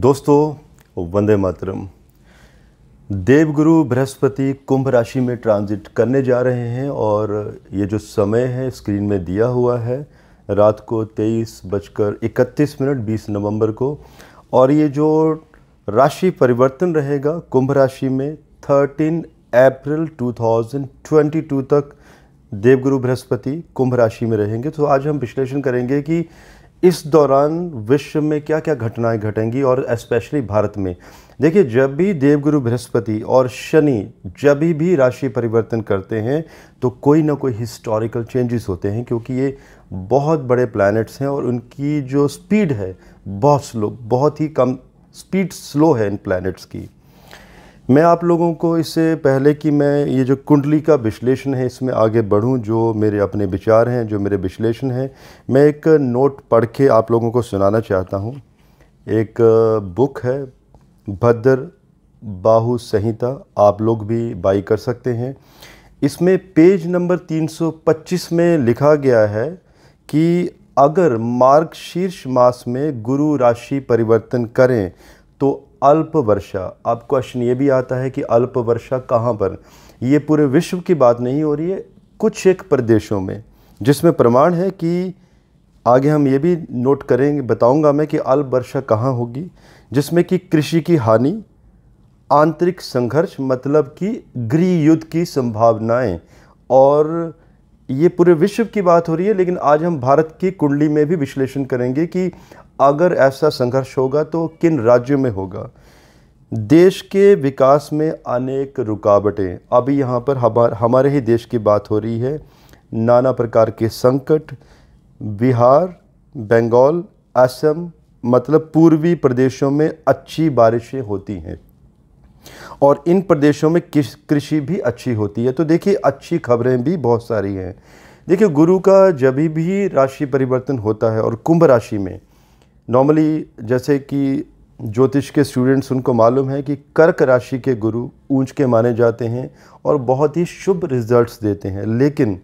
दोस्तों वंदे मातरम देवगुरु बृहस्पति कुंभ राशि में ट्रांजिट करने जा रहे हैं और ये जो समय है स्क्रीन में दिया हुआ है रात को तेईस बजकर इकतीस मिनट बीस नवंबर को और ये जो राशि परिवर्तन रहेगा कुंभ राशि में थर्टीन अप्रैल 2022 तक देवगुरु बृहस्पति कुंभ राशि में रहेंगे तो आज हम विश्लेषण करेंगे कि इस दौरान विश्व में क्या क्या घटनाएं घटेंगी और स्पेशली भारत में देखिए जब भी देवगुरु बृहस्पति और शनि जब भी राशि परिवर्तन करते हैं तो कोई ना कोई हिस्टोरिकल चेंजेस होते हैं क्योंकि ये बहुत बड़े प्लैनेट्स हैं और उनकी जो स्पीड है बहुत स्लो बहुत ही कम स्पीड स्लो है इन प्लैनेट्स की मैं आप लोगों को इससे पहले कि मैं ये जो कुंडली का विश्लेषण है इसमें आगे बढ़ूं जो मेरे अपने विचार हैं जो मेरे विश्लेषण हैं मैं एक नोट पढ़ के आप लोगों को सुनाना चाहता हूँ एक बुक है भद्र बाहु संहिता आप लोग भी बाई कर सकते हैं इसमें पेज नंबर 325 में लिखा गया है कि अगर मार्ग शीर्ष मास में गुरु राशि परिवर्तन करें अल्प वर्षा अब क्वेश्चन ये भी आता है कि अल्प वर्षा कहाँ पर ये पूरे विश्व की बात नहीं हो रही है कुछ एक प्रदेशों में जिसमें प्रमाण है कि आगे हम ये भी नोट करेंगे बताऊंगा मैं कि अल्प वर्षा कहाँ होगी जिसमें कि कृषि की हानि आंतरिक संघर्ष मतलब कि गृह युद्ध की संभावनाएं और ये पूरे विश्व की बात हो रही है लेकिन आज हम भारत की कुंडली में भी विश्लेषण करेंगे कि अगर ऐसा संघर्ष होगा तो किन राज्यों में होगा देश के विकास में अनेक रुकावटें अभी यहाँ पर हमार, हमारे ही देश की बात हो रही है नाना प्रकार के संकट बिहार बंगाल असम मतलब पूर्वी प्रदेशों में अच्छी बारिशें होती हैं और इन प्रदेशों में कृषि भी अच्छी होती है तो देखिए अच्छी खबरें भी बहुत सारी हैं देखिए गुरु का जब भी राशि परिवर्तन होता है और कुंभ राशि में नॉर्मली जैसे कि ज्योतिष के स्टूडेंट्स उनको मालूम है कि कर्क राशि के गुरु ऊंच के माने जाते हैं और बहुत ही शुभ रिजल्ट्स देते हैं लेकिन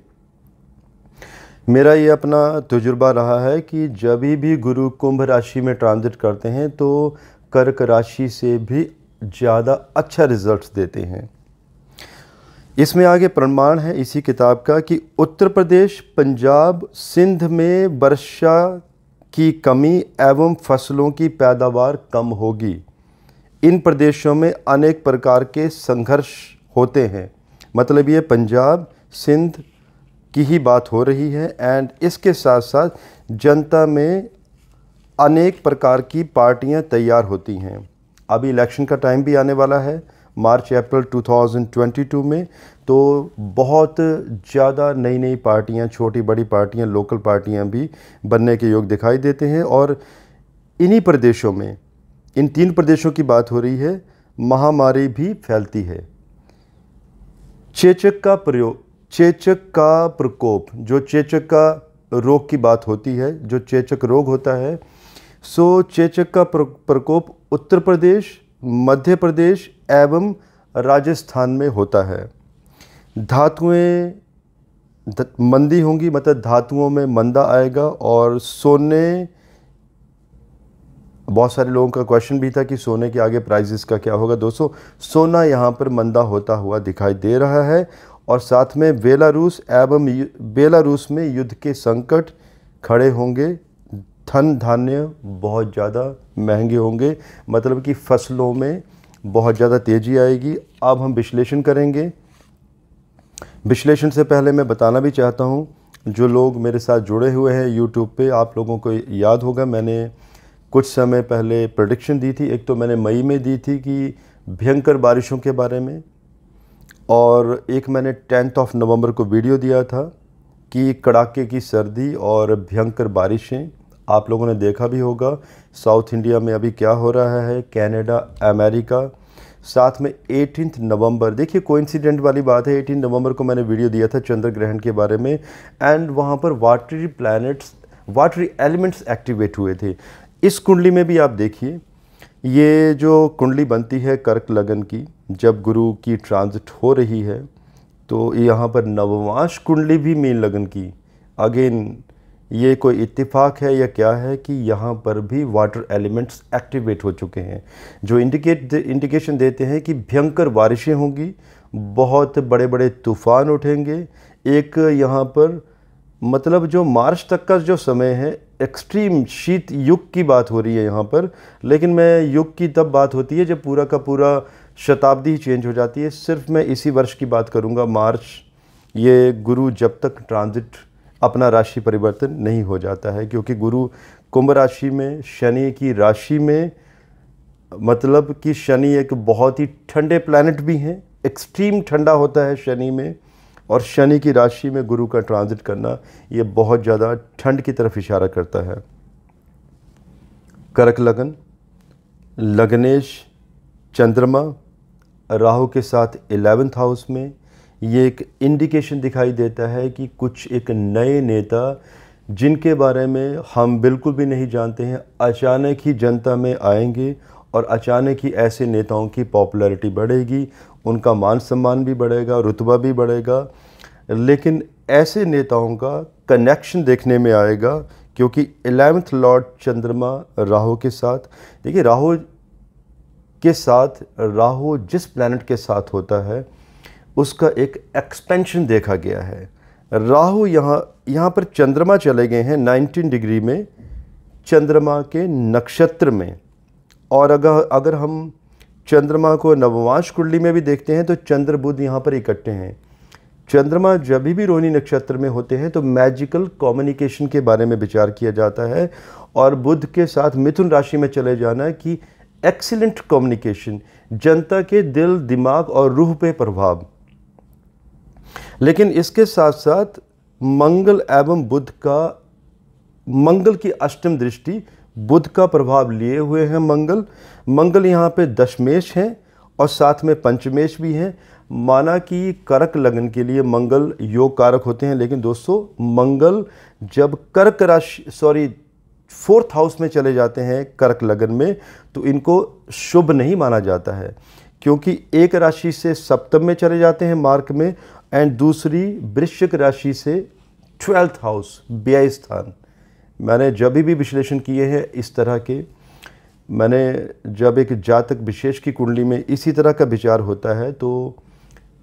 मेरा ये अपना तजुर्बा रहा है कि जब भी गुरु कुंभ राशि में ट्रांजिट करते हैं तो कर्क राशि से भी ज़्यादा अच्छा रिजल्ट्स देते हैं इसमें आगे प्रमाण है इसी किताब का कि उत्तर प्रदेश पंजाब सिंध में वर्षा की कमी एवं फसलों की पैदावार कम होगी इन प्रदेशों में अनेक प्रकार के संघर्ष होते हैं मतलब ये पंजाब सिंध की ही बात हो रही है एंड इसके साथ साथ जनता में अनेक प्रकार की पार्टियां तैयार होती हैं अभी इलेक्शन का टाइम भी आने वाला है मार्च अप्रैल 2022 में तो बहुत ज़्यादा नई नई पार्टियां छोटी बड़ी पार्टियां लोकल पार्टियां भी बनने के योग दिखाई देते हैं और इन्हीं प्रदेशों में इन तीन प्रदेशों की बात हो रही है महामारी भी फैलती है चेचक का प्रयोग चेचक का प्रकोप जो चेचक का रोग की बात होती है जो चेचक रोग होता है सो चेचक का प्रकोप उत्तर प्रदेश मध्य प्रदेश एवं राजस्थान में होता है धातुएं मंदी होंगी मतलब धातुओं में मंदा आएगा और सोने बहुत सारे लोगों का क्वेश्चन भी था कि सोने के आगे प्राइजेस का क्या होगा दोस्तों सोना यहाँ पर मंदा होता हुआ दिखाई दे रहा है और साथ में बेलारूस एवं बेलारूस में युद्ध के संकट खड़े होंगे थन धान्य बहुत ज़्यादा महंगे होंगे मतलब कि फसलों में बहुत ज़्यादा तेज़ी आएगी अब हम विश्लेषण करेंगे विश्लेषण से पहले मैं बताना भी चाहता हूँ जो लोग मेरे साथ जुड़े हुए हैं यूट्यूब पे आप लोगों को याद होगा मैंने कुछ समय पहले प्रडिक्शन दी थी एक तो मैंने मई में दी थी कि भयंकर बारिशों के बारे में और एक मैंने टेंथ ऑफ नवंबर को वीडियो दिया था कि कड़ाके की सर्दी और भयंकर बारिशें आप लोगों ने देखा भी होगा साउथ इंडिया में अभी क्या हो रहा है कैनेडा अमेरिका साथ में एटीन नवंबर देखिए कोइंसिडेंट वाली बात है एटीन नवंबर को मैंने वीडियो दिया था चंद्र ग्रहण के बारे में एंड वहाँ पर watery planets watery elements activate हुए थे इस कुंडली में भी आप देखिए ये जो कुंडली बनती है कर्क लगन की जब गुरु की ट्रांजिट हो रही है तो यहाँ पर नववांश कुंडली भी मीन लगन की अगेन ये कोई इत्तेफाक है या क्या है कि यहाँ पर भी वाटर एलिमेंट्स एक्टिवेट हो चुके हैं जो इंडिकेट इंडिकेशन देते हैं कि भयंकर बारिशें होंगी बहुत बड़े बड़े तूफ़ान उठेंगे एक यहाँ पर मतलब जो मार्च तक का जो समय है एक्सट्रीम शीत युग की बात हो रही है यहाँ पर लेकिन मैं युग की तब बात होती है जब पूरा का पूरा शताब्दी ही चेंज हो जाती है सिर्फ मैं इसी वर्ष की बात करूँगा मार्च ये गुरु जब तक ट्रांजिट अपना राशि परिवर्तन नहीं हो जाता है क्योंकि गुरु कुंभ राशि में शनि की राशि में मतलब कि शनि एक बहुत ही ठंडे प्लानट भी हैं एक्सट्रीम ठंडा होता है शनि में और शनि की राशि में गुरु का ट्रांजिट करना ये बहुत ज़्यादा ठंड की तरफ इशारा करता है करक लगन लग्नेश चंद्रमा राहु के साथ एलेवेंथ हाउस में ये एक इंडिकेशन दिखाई देता है कि कुछ एक नए नेता जिनके बारे में हम बिल्कुल भी नहीं जानते हैं अचानक ही जनता में आएंगे और अचानक ही ऐसे नेताओं की पॉपुलैरिटी बढ़ेगी उनका मान सम्मान भी बढ़ेगा रुतबा भी बढ़ेगा लेकिन ऐसे नेताओं का कनेक्शन देखने में आएगा क्योंकि एलेवंथ लॉर्ड चंद्रमा राहु के साथ देखिए राहु के साथ राहु जिस प्लानट के साथ होता है उसका एक एक्सपेंशन देखा गया है राहु यहाँ यहाँ पर चंद्रमा चले गए हैं 19 डिग्री में चंद्रमा के नक्षत्र में और अगर अगर हम चंद्रमा को नववांश कुंडली में भी देखते हैं तो चंद्र बुद्ध यहाँ पर इकट्ठे हैं चंद्रमा जब भी रोहिणी नक्षत्र में होते हैं तो मैजिकल कम्युनिकेशन के बारे में विचार किया जाता है और बुद्ध के साथ मिथुन राशि में चले जाना कि एक्सीलेंट कम्युनिकेशन जनता के दिल दिमाग और रूह पे प्रभाव लेकिन इसके साथ साथ मंगल एवं बुध का मंगल की अष्टम दृष्टि बुध का प्रभाव लिए हुए हैं मंगल मंगल यहाँ पे दशमेश हैं और साथ में पंचमेश भी हैं माना कि कर्क लग्न के लिए मंगल योग कारक होते हैं लेकिन दोस्तों मंगल जब कर्क राशि सॉरी फोर्थ हाउस में चले जाते हैं कर्क लग्न में तो इनको शुभ नहीं माना जाता है क्योंकि एक राशि से सप्तम में चले जाते हैं मार्क में एंड दूसरी वृश्चिक राशि से ट्वेल्थ हाउस व्यय स्थान मैंने जब भी विश्लेषण किए हैं इस तरह के मैंने जब एक जातक विशेष की कुंडली में इसी तरह का विचार होता है तो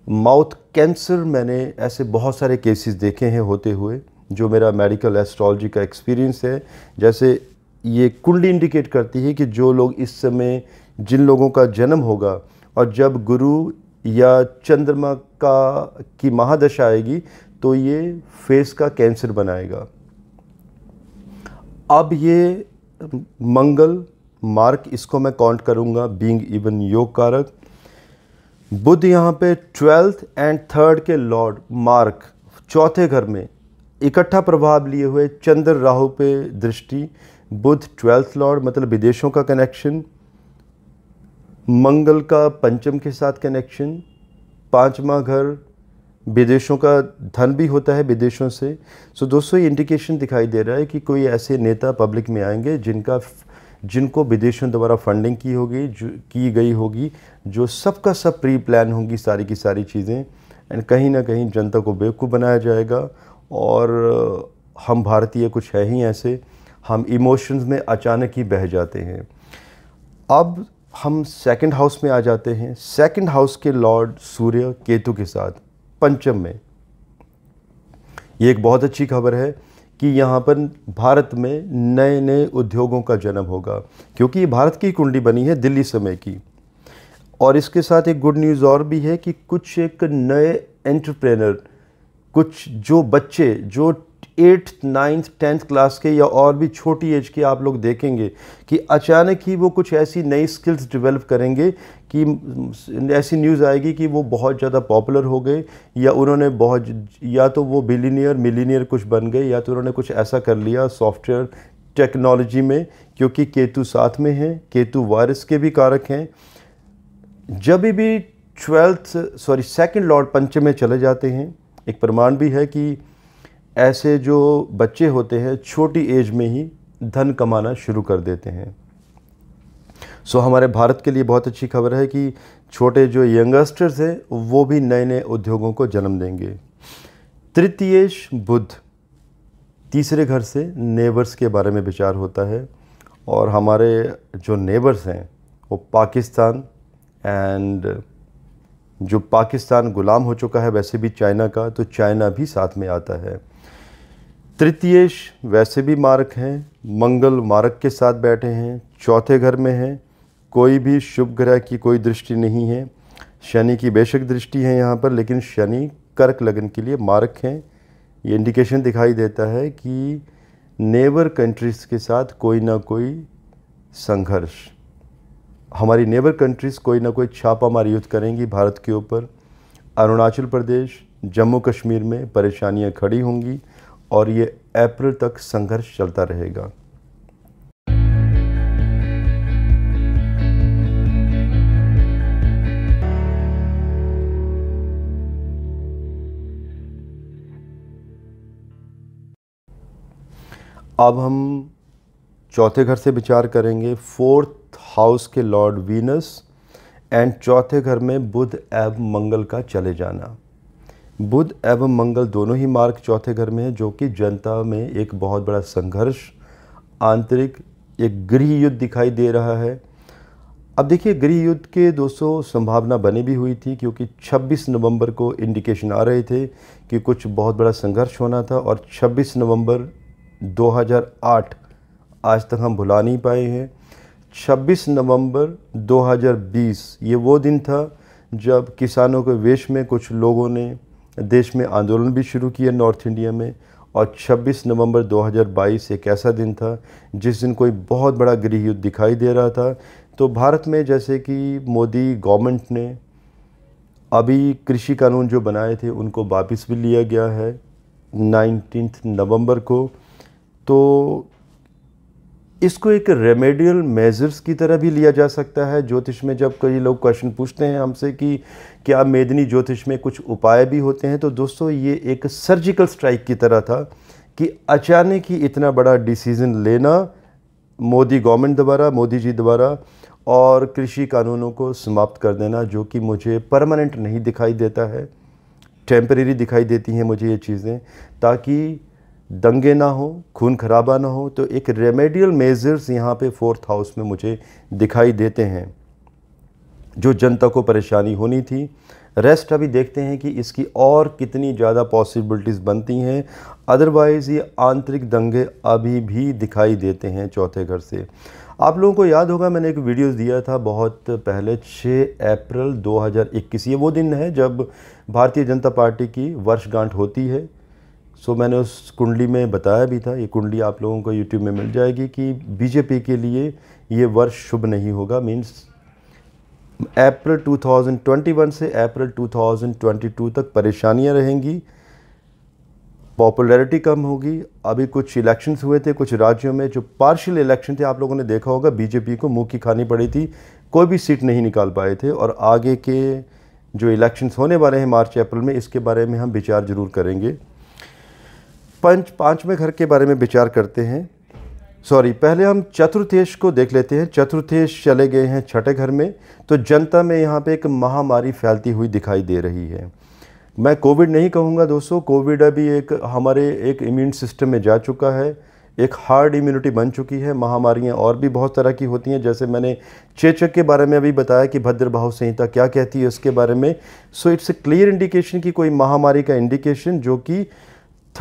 माउथ कैंसर मैंने ऐसे बहुत सारे केसेस देखे हैं होते हुए जो मेरा मेडिकल एस्ट्रोलॉजी का एक्सपीरियंस है जैसे ये कुंडली इंडिकेट करती है कि जो लोग इस समय जिन लोगों का जन्म होगा और जब गुरु या चंद्रमा का की महादशा आएगी तो ये फेस का कैंसर बनाएगा अब ये मंगल मार्क इसको मैं काउंट करूँगा बींग इवन योग कारक बुद्ध यहाँ पे ट्वेल्थ एंड थर्ड के लॉर्ड मार्क चौथे घर में इकट्ठा प्रभाव लिए हुए चंद्र राहु पे दृष्टि बुध ट्वेल्थ लॉर्ड मतलब विदेशों का कनेक्शन मंगल का पंचम के साथ कनेक्शन पाँचवा घर विदेशों का धन भी होता है विदेशों से सो दोस्तों ये इंडिकेशन दिखाई दे रहा है कि कोई ऐसे नेता पब्लिक में आएंगे जिनका जिनको विदेशों द्वारा फंडिंग की होगी की गई होगी जो सबका सब प्री प्लान होंगी सारी की सारी चीज़ें एंड कहीं ना कहीं जनता को बेवकूफ़ बनाया जाएगा और हम भारतीय कुछ है ही ऐसे हम इमोशंस में अचानक ही बह जाते हैं अब हम सेकंड हाउस में आ जाते हैं सेकंड हाउस के लॉर्ड सूर्य केतु के साथ पंचम में ये एक बहुत अच्छी खबर है कि यहाँ पर भारत में नए नए उद्योगों का जन्म होगा क्योंकि ये भारत की कुंडली बनी है दिल्ली समय की और इसके साथ एक गुड न्यूज़ और भी है कि कुछ एक नए एंटरप्रेनर कुछ जो बच्चे जो एट्थ नाइन्थ टेंथ क्लास के या और भी छोटी एज के आप लोग देखेंगे कि अचानक ही वो कुछ ऐसी नई स्किल्स डेवलप करेंगे कि ऐसी न्यूज़ आएगी कि वो बहुत ज़्यादा पॉपुलर हो गए या उन्होंने बहुत या तो वो बिलीनियर मिलीनियर कुछ बन गए या तो उन्होंने कुछ ऐसा कर लिया सॉफ्टवेयर टेक्नोलॉजी में क्योंकि केतु साथ में हैं केतु वायरस के भी कारक हैं जब भी ट्वेल्थ सॉरी सेकंड लॉर्ड पंचम में चले जाते हैं एक प्रमाण भी है कि ऐसे जो बच्चे होते हैं छोटी एज में ही धन कमाना शुरू कर देते हैं सो हमारे भारत के लिए बहुत अच्छी खबर है कि छोटे जो यंगस्टर्स हैं वो भी नए नए उद्योगों को जन्म देंगे तृतीयेश बुद्ध तीसरे घर से नेबर्स के बारे में विचार होता है और हमारे जो नेबर्स हैं वो पाकिस्तान एंड जो पाकिस्तान ग़ुलाम हो चुका है वैसे भी चाइना का तो चाइना भी साथ में आता है तृतीयेश वैसे भी मारक हैं मंगल मारक के साथ बैठे हैं चौथे घर में हैं कोई भी शुभ ग्रह की कोई दृष्टि नहीं है शनि की बेशक दृष्टि है यहाँ पर लेकिन शनि कर्क लगन के लिए मारक हैं ये इंडिकेशन दिखाई देता है कि नेबर कंट्रीज़ के साथ कोई ना कोई संघर्ष हमारी नेबर कंट्रीज़ कोई ना कोई छापा मार युद्ध करेंगी भारत के ऊपर अरुणाचल प्रदेश जम्मू कश्मीर में परेशानियाँ खड़ी होंगी और ये अप्रैल तक संघर्ष चलता रहेगा अब हम चौथे घर से विचार करेंगे फोर्थ हाउस के लॉर्ड वीनस एंड चौथे घर में बुध एवं मंगल का चले जाना बुध एवं मंगल दोनों ही मार्ग चौथे घर में है जो कि जनता में एक बहुत बड़ा संघर्ष आंतरिक एक गृह युद्ध दिखाई दे रहा है अब देखिए गृह युद्ध के दोस्तों संभावना बनी भी हुई थी क्योंकि 26 नवंबर को इंडिकेशन आ रहे थे कि कुछ बहुत बड़ा संघर्ष होना था और 26 नवंबर 2008 आज तक हम भुला नहीं पाए हैं 26 नवंबर 2020 ये वो दिन था जब किसानों के वेश में कुछ लोगों ने देश में आंदोलन भी शुरू किया नॉर्थ इंडिया में और 26 नवंबर 2022 एक ऐसा दिन था जिस दिन कोई बहुत बड़ा गृह युद्ध दिखाई दे रहा था तो भारत में जैसे कि मोदी गवर्नमेंट ने अभी कृषि कानून जो बनाए थे उनको वापस भी लिया गया है नाइनटीन नवंबर को तो इसको एक रेमेडियल मेज़र्स की तरह भी लिया जा सकता है ज्योतिष में जब कई लोग क्वेश्चन पूछते हैं हमसे कि क्या मेदनी ज्योतिष में कुछ उपाय भी होते हैं तो दोस्तों ये एक सर्जिकल स्ट्राइक की तरह था कि अचानक ही इतना बड़ा डिसीज़न लेना मोदी गवर्नमेंट द्वारा मोदी जी द्वारा और कृषि कानूनों को समाप्त कर देना जो कि मुझे परमानेंट नहीं दिखाई देता है टेम्परेरी दिखाई देती हैं मुझे ये चीज़ें ताकि दंगे ना हो खून खराबा ना हो तो एक रेमेडियल मेज़र्स यहाँ पे फोर्थ हाउस में मुझे दिखाई देते हैं जो जनता को परेशानी होनी थी रेस्ट अभी देखते हैं कि इसकी और कितनी ज़्यादा पॉसिबिलिटीज़ बनती हैं अदरवाइज़ ये आंतरिक दंगे अभी भी दिखाई देते हैं चौथे घर से आप लोगों को याद होगा मैंने एक वीडियो दिया था बहुत पहले 6 अप्रैल 2021 ये वो दिन है जब भारतीय जनता पार्टी की वर्षगांठ होती है सो so, मैंने उस कुंडली में बताया भी था ये कुंडली आप लोगों को यूट्यूब में मिल जाएगी कि बीजेपी के लिए ये वर्ष शुभ नहीं होगा मींस अप्रैल 2021 से अप्रैल 2022 तक परेशानियां रहेंगी पॉपुलैरिटी कम होगी अभी कुछ इलेक्शंस हुए थे कुछ राज्यों में जो पार्शियल इलेक्शन थे आप लोगों ने देखा होगा बीजेपी को मुँह की खानी पड़ी थी कोई भी सीट नहीं निकाल पाए थे और आगे के जो इलेक्शंस होने वाले हैं मार्च अप्रैल में इसके बारे में हम विचार ज़रूर करेंगे पंच पांचवें घर के बारे में विचार करते हैं सॉरी पहले हम चतुर्थेश को देख लेते हैं चतुर्थेश चले गए हैं छठे घर में तो जनता में यहाँ पे एक महामारी फैलती हुई दिखाई दे रही है मैं कोविड नहीं कहूँगा दोस्तों कोविड अभी एक हमारे एक इम्यून सिस्टम में जा चुका है एक हार्ड इम्यूनिटी बन चुकी है महामारियाँ और भी बहुत तरह की होती हैं जैसे मैंने चेचक के बारे में अभी बताया कि भद्र भाव संहिता क्या कहती है उसके बारे में so it's a clear indication कि कोई महामारी का इंडिकेशन जो कि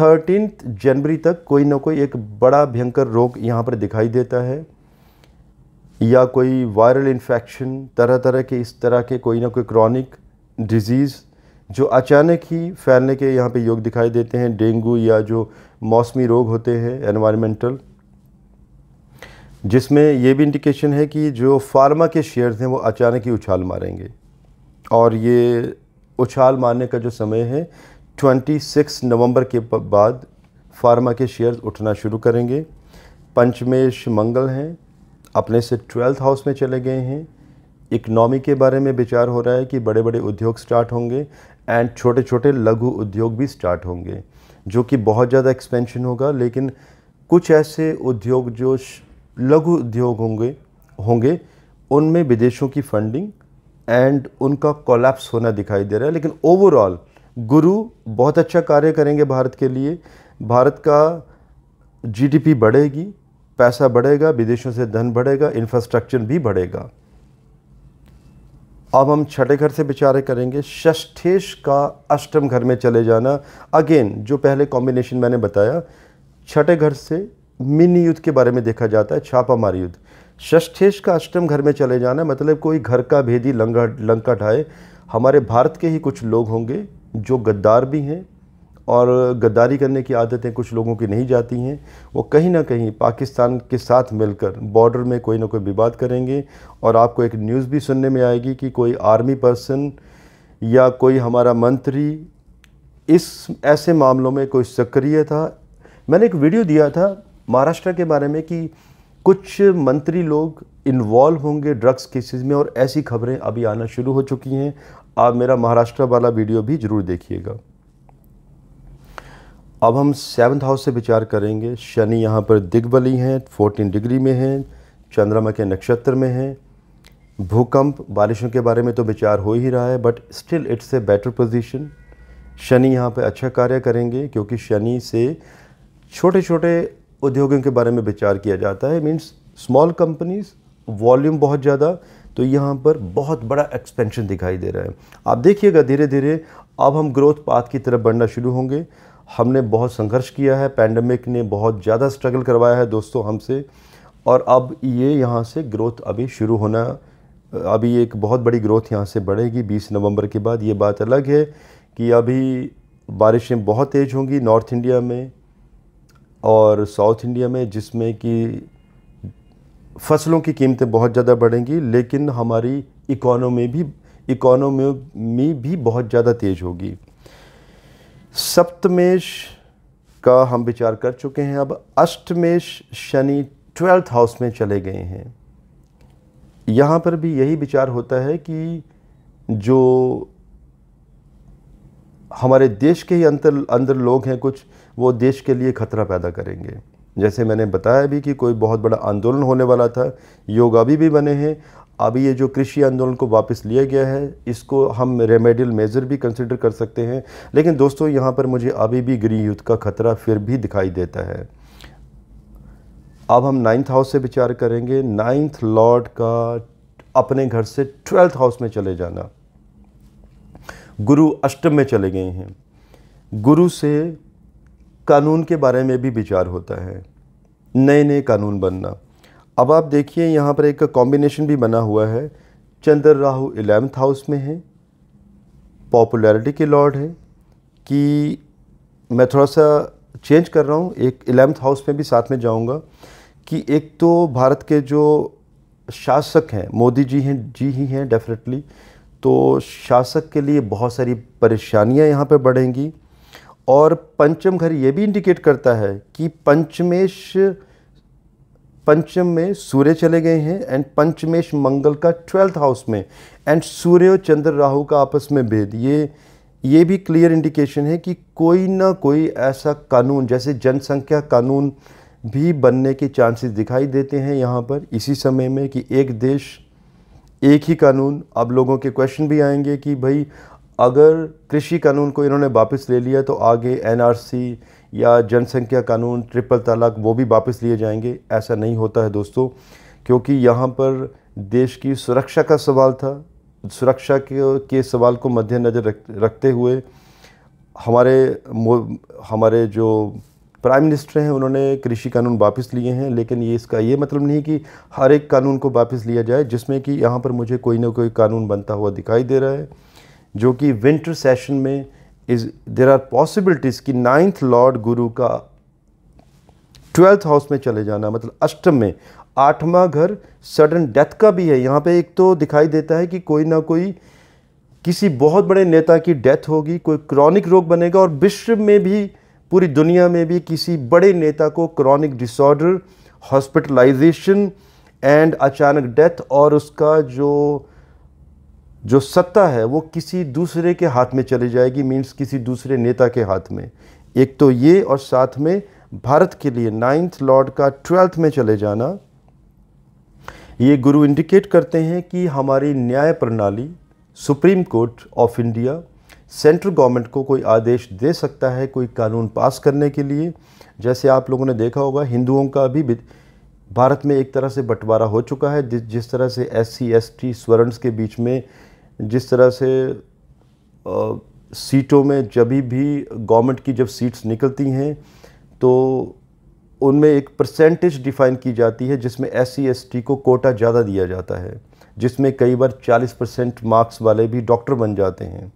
थर्टीन जनवरी तक कोई ना कोई एक बड़ा भयंकर रोग यहाँ पर दिखाई देता है या कोई वायरल इन्फेक्शन तरह तरह के इस तरह के कोई ना कोई क्रॉनिक डिजीज़ जो अचानक ही फैलने के यहाँ पे योग दिखाई देते हैं डेंगू या जो मौसमी रोग होते हैं एनवायरमेंटल जिसमें ये भी इंडिकेशन है कि जो फार्मा के शेयर्स हैं वो अचानक ही उछाल मारेंगे और ये उछाल मारने का जो समय है 26 नवंबर के बाद फार्मा के शेयर्स उठना शुरू करेंगे पंचमेश मंगल हैं अपने से ट्वेल्थ हाउस में चले गए हैं इकनॉमी के बारे में विचार हो रहा है कि बड़े बड़े उद्योग स्टार्ट होंगे एंड छोटे छोटे लघु उद्योग भी स्टार्ट होंगे जो कि बहुत ज़्यादा एक्सपेंशन होगा लेकिन कुछ ऐसे उद्योग जो लघु उद्योग होंगे होंगे उनमें विदेशों की फंडिंग एंड उनका कोलैप्स होना दिखाई दे रहा है लेकिन ओवरऑल गुरु बहुत अच्छा कार्य करेंगे भारत के लिए भारत का जीडीपी बढ़ेगी पैसा बढ़ेगा विदेशों से धन बढ़ेगा इंफ्रास्ट्रक्चर भी बढ़ेगा अब हम छठे घर से विचार करेंगे षष्ठेश का अष्टम घर में चले जाना अगेन जो पहले कॉम्बिनेशन मैंने बताया छठे घर से मिनी युद्ध के बारे में देखा जाता है छापामारी युद्ध षष्ठेश का अष्टम घर में चले जाना मतलब कोई घर का भेदी लंका लंका ढाए हमारे भारत के ही कुछ लोग होंगे जो गद्दार भी हैं और गद्दारी करने की आदतें कुछ लोगों की नहीं जाती हैं वो कहीं ना कहीं पाकिस्तान के साथ मिलकर बॉर्डर में कोई ना कोई विवाद करेंगे और आपको एक न्यूज़ भी सुनने में आएगी कि कोई आर्मी पर्सन या कोई हमारा मंत्री इस ऐसे मामलों में कोई सक्रिय था मैंने एक वीडियो दिया था महाराष्ट्र के बारे में कि कुछ मंत्री लोग इन्वॉल्व होंगे ड्रग्स केसेस में और ऐसी खबरें अभी आना शुरू हो चुकी हैं आप मेरा महाराष्ट्र वाला वीडियो भी ज़रूर देखिएगा अब हम सेवन्थ हाउस से विचार करेंगे शनि यहाँ पर दिग्बली हैं फोर्टीन डिग्री में हैं चंद्रमा के नक्षत्र में हैं भूकंप बारिशों के बारे में तो विचार हो ही रहा है but still it's a better position शनि यहाँ पर अच्छा कार्य करेंगे क्योंकि शनि से छोटे छोटे उद्योगों के बारे में विचार किया जाता है मीन्स स्मॉल कंपनीज़ वॉल्यूम बहुत ज़्यादा तो यहाँ पर बहुत बड़ा एक्सपेंशन दिखाई दे रहा है आप देखिएगा धीरे धीरे अब हम ग्रोथ पाथ की तरफ बढ़ना शुरू होंगे हमने बहुत संघर्ष किया है पैंडमिक ने बहुत ज़्यादा स्ट्रगल करवाया है दोस्तों हमसे और अब ये यहाँ से ग्रोथ अभी शुरू होना अभी एक बहुत बड़ी ग्रोथ यहाँ से बढ़ेगी 20 नवंबर के बाद ये बात अलग है कि अभी बारिशें बहुत तेज़ होंगी नॉर्थ इंडिया में और साउथ इंडिया में जिसमें कि फसलों की कीमतें बहुत ज़्यादा बढ़ेंगी लेकिन हमारी इकोनॉमी भी इकोनॉमी भी बहुत ज़्यादा तेज़ होगी सप्तमेश का हम विचार कर चुके हैं अब अष्टमेश शनि ट्वेल्थ हाउस में चले गए हैं यहाँ पर भी यही विचार होता है कि जो हमारे देश के ही अंतर अंदर लोग हैं कुछ वो देश के लिए ख़तरा पैदा करेंगे जैसे मैंने बताया भी कि कोई बहुत बड़ा आंदोलन होने वाला था योग अभी भी बने हैं अभी ये जो कृषि आंदोलन को वापस लिया गया है इसको हम रेमेडियल मेज़र भी कंसिडर कर सकते हैं लेकिन दोस्तों यहाँ पर मुझे अभी भी गृह युद्ध का खतरा फिर भी दिखाई देता है अब हम नाइन्थ हाउस से विचार करेंगे नाइन्थ लॉर्ड का अपने घर से ट्वेल्थ हाउस में चले जाना गुरु अष्टम में चले गए हैं गुरु से कानून के बारे में भी विचार होता है नए नए कानून बनना अब आप देखिए यहाँ पर एक कॉम्बिनेशन भी बना हुआ है चंद्र राहु इलेवंथ हाउस में है पॉपुलैरिटी के लॉर्ड है कि मैं थोड़ा सा चेंज कर रहा हूँ एक इलेवंथ हाउस में भी साथ में जाऊँगा कि एक तो भारत के जो शासक हैं मोदी जी हैं जी ही हैं डेफिनेटली तो शासक के लिए बहुत सारी परेशानियाँ यहाँ पर बढ़ेंगी और पंचम घर ये भी इंडिकेट करता है कि पंचमेश पंचम में सूर्य चले गए हैं एंड पंचमेश मंगल का ट्वेल्थ हाउस में एंड सूर्य और चंद्र राहु का आपस में भेद ये ये भी क्लियर इंडिकेशन है कि कोई ना कोई ऐसा कानून जैसे जनसंख्या कानून भी बनने के चांसेस दिखाई देते हैं यहाँ पर इसी समय में कि एक देश एक ही कानून अब लोगों के क्वेश्चन भी आएंगे कि भाई अगर कृषि कानून को इन्होंने वापस ले लिया तो आगे एनआरसी या जनसंख्या कानून ट्रिपल तलाक वो भी वापस लिए जाएंगे ऐसा नहीं होता है दोस्तों क्योंकि यहाँ पर देश की सुरक्षा का सवाल था सुरक्षा के के सवाल को मद्देनज़र रख, रखते हुए हमारे हमारे जो प्राइम मिनिस्टर हैं उन्होंने कृषि कानून वापस लिए हैं लेकिन ये इसका ये मतलब नहीं कि हर एक कानून को वापस लिया जाए जिसमें कि यहाँ पर मुझे कोई ना कोई कानून बनता हुआ दिखाई दे रहा है जो कि विंटर सेशन में इज देर आर पॉसिबिलिटीज़ कि नाइन्थ लॉर्ड गुरु का ट्वेल्थ हाउस में चले जाना मतलब अष्टम में आठवां घर सडन डेथ का भी है यहाँ पे एक तो दिखाई देता है कि कोई ना कोई किसी बहुत बड़े नेता की डेथ होगी कोई क्रॉनिक रोग बनेगा और विश्व में भी पूरी दुनिया में भी किसी बड़े नेता को क्रॉनिक डिसऑर्डर हॉस्पिटलाइजेशन एंड अचानक डेथ और उसका जो जो सत्ता है वो किसी दूसरे के हाथ में चली जाएगी मीन्स किसी दूसरे नेता के हाथ में एक तो ये और साथ में भारत के लिए नाइन्थ लॉर्ड का ट्वेल्थ में चले जाना ये गुरु इंडिकेट करते हैं कि हमारी न्याय प्रणाली Supreme Court of India central government को कोई आदेश दे सकता है कोई कानून पास करने के लिए जैसे आप लोगों ने देखा होगा हिंदुओं का भी भारत में एक तरह से बंटवारा हो चुका है जिस तरह से एस सी एस टी स्वर्ण्स के बीच में जिस तरह से आ, सीटों में जब भी गवर्नमेंट की जब सीट्स निकलती हैं तो उनमें एक परसेंटेज डिफ़ाइन की जाती है जिसमें एस सी को कोटा ज़्यादा दिया जाता है जिसमें कई बार 40 परसेंट मार्क्स वाले भी डॉक्टर बन जाते हैं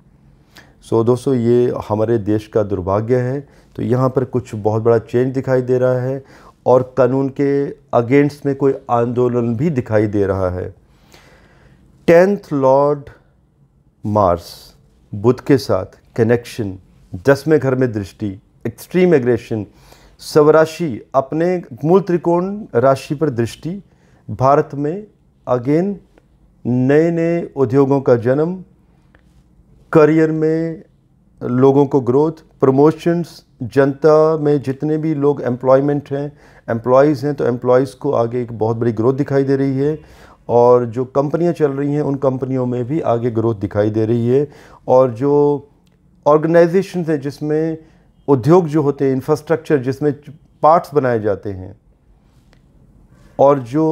सो so, दोस्तों ये हमारे देश का दुर्भाग्य है तो यहाँ पर कुछ बहुत बड़ा चेंज दिखाई दे रहा है और कानून के अगेंस्ट में कोई आंदोलन भी दिखाई दे रहा है टेंथ लॉर्ड मार्स बुध के साथ कनेक्शन दसवें घर में दृष्टि एक्सट्रीम एग्रेशन स्वराशि अपने मूल त्रिकोण राशि पर दृष्टि भारत में अगेन नए नए उद्योगों का जन्म करियर में लोगों को ग्रोथ प्रमोशंस जनता में जितने भी लोग एम्प्लॉयमेंट हैं एम्प्लॉयज़ हैं तो एम्प्लॉयज़ को आगे एक बहुत बड़ी ग्रोथ दिखाई दे रही है और जो कंपनियां चल रही हैं उन कंपनियों में भी आगे ग्रोथ दिखाई दे रही है और जो ऑर्गेनाइजेशन हैं जिसमें उद्योग जो होते हैं इंफ्रास्ट्रक्चर जिसमें पार्ट्स बनाए जाते हैं और जो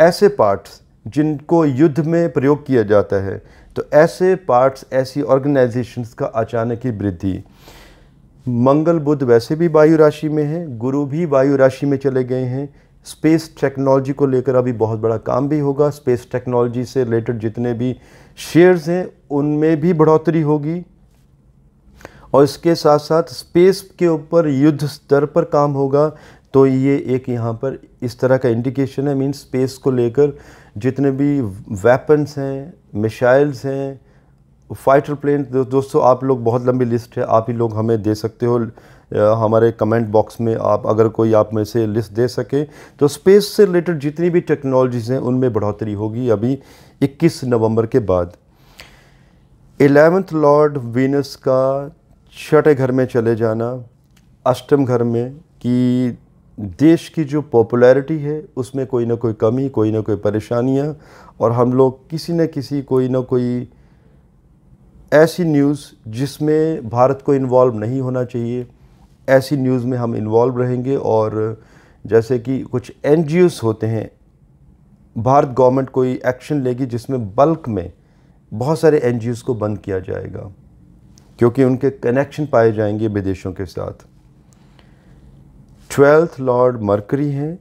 ऐसे पार्ट्स जिनको युद्ध में प्रयोग किया जाता है तो ऐसे पार्ट्स ऐसी ऑर्गेनाइजेशंस का अचानक ही वृद्धि मंगल बुध वैसे भी वायु राशि में है गुरु भी वायु राशि में चले गए हैं स्पेस टेक्नोलॉजी को लेकर अभी बहुत बड़ा काम भी होगा स्पेस टेक्नोलॉजी से रिलेटेड जितने भी शेयर्स हैं उनमें भी बढ़ोतरी होगी और इसके साथ साथ स्पेस के ऊपर युद्ध स्तर पर काम होगा तो ये एक यहाँ पर इस तरह का इंडिकेशन है मीन स्पेस को लेकर जितने भी वेपन्स हैं मिसाइल्स हैं फाइटर प्लेन दो, दोस्तों आप लोग बहुत लंबी लिस्ट है आप ही लोग हमें दे सकते हो हमारे कमेंट बॉक्स में आप अगर कोई आप में से लिस्ट दे सके तो स्पेस से रिलेटेड जितनी भी टेक्नोलॉजीज़ हैं उनमें बढ़ोतरी होगी अभी 21 नवंबर के बाद एलेवेंथ लॉर्ड वीनस का छठे घर में चले जाना अष्टम घर में कि देश की जो पॉपुलैरिटी है उसमें कोई ना कोई कमी कोई ना कोई परेशानियाँ और हम लोग किसी न किसी कोई ना कोई ऐसी न्यूज़ जिसमें भारत को इन्वॉल्व नहीं होना चाहिए ऐसी न्यूज़ में हम इन्वॉल्व रहेंगे और जैसे कि कुछ एन होते हैं भारत गवर्नमेंट कोई एक्शन लेगी जिसमें बल्क में बहुत सारे एन को बंद किया जाएगा क्योंकि उनके कनेक्शन पाए जाएंगे विदेशों के साथ ट्वेल्थ लॉर्ड मरकरी हैं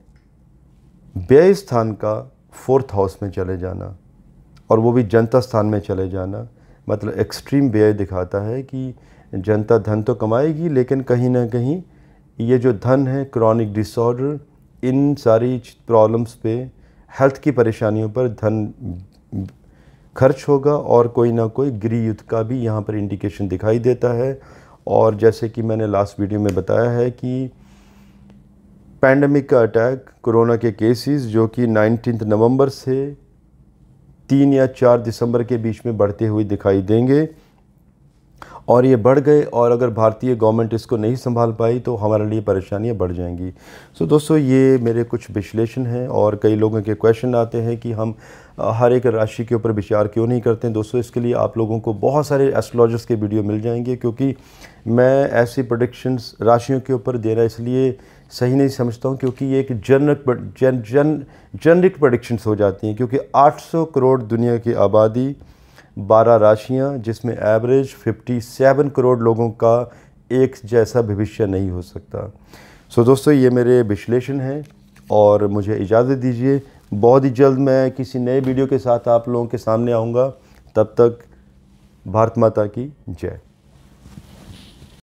व्यय स्थान का फोर्थ हाउस में चले जाना और वो भी जनता स्थान में चले जाना मतलब एक्सट्रीम व्यय दिखाता है कि जनता धन तो कमाएगी लेकिन कहीं ना कहीं ये जो धन है क्रॉनिक डिसऑर्डर इन सारी प्रॉब्लम्स पे हेल्थ की परेशानियों पर धन खर्च होगा और कोई ना कोई गृह युद्ध का भी यहाँ पर इंडिकेशन दिखाई देता है और जैसे कि मैंने लास्ट वीडियो में बताया है कि पैंडमिक का अटैक कोरोना के केसेस जो कि नाइनटीन नवंबर से तीन या चार दिसंबर के बीच में बढ़ते हुए दिखाई देंगे और ये बढ़ गए और अगर भारतीय गवर्नमेंट इसको नहीं संभाल पाई तो हमारे लिए परेशानियाँ बढ़ जाएंगी सो so, दोस्तों ये मेरे कुछ विश्लेषण हैं और कई लोगों के क्वेश्चन आते हैं कि हम हर एक राशि के ऊपर विचार क्यों नहीं करते हैं दोस्तों इसके लिए आप लोगों को बहुत सारे एस्ट्रोलॉजर्स के वीडियो मिल जाएंगे क्योंकि मैं ऐसी प्रोडिक्शंस राशियों के ऊपर दे रहा इसलिए सही नहीं समझता हूँ क्योंकि ये एक जनरक जन जन जनरिक प्रडिक्शंस हो जाती हैं क्योंकि 800 करोड़ दुनिया की आबादी 12 राशियाँ जिसमें एवरेज 57 करोड़ लोगों का एक जैसा भविष्य नहीं हो सकता सो दोस्तों ये मेरे विश्लेषण हैं और मुझे इजाज़त दीजिए बहुत ही जल्द मैं किसी नए वीडियो के साथ आप लोगों के सामने आऊँगा तब तक भारत माता की जय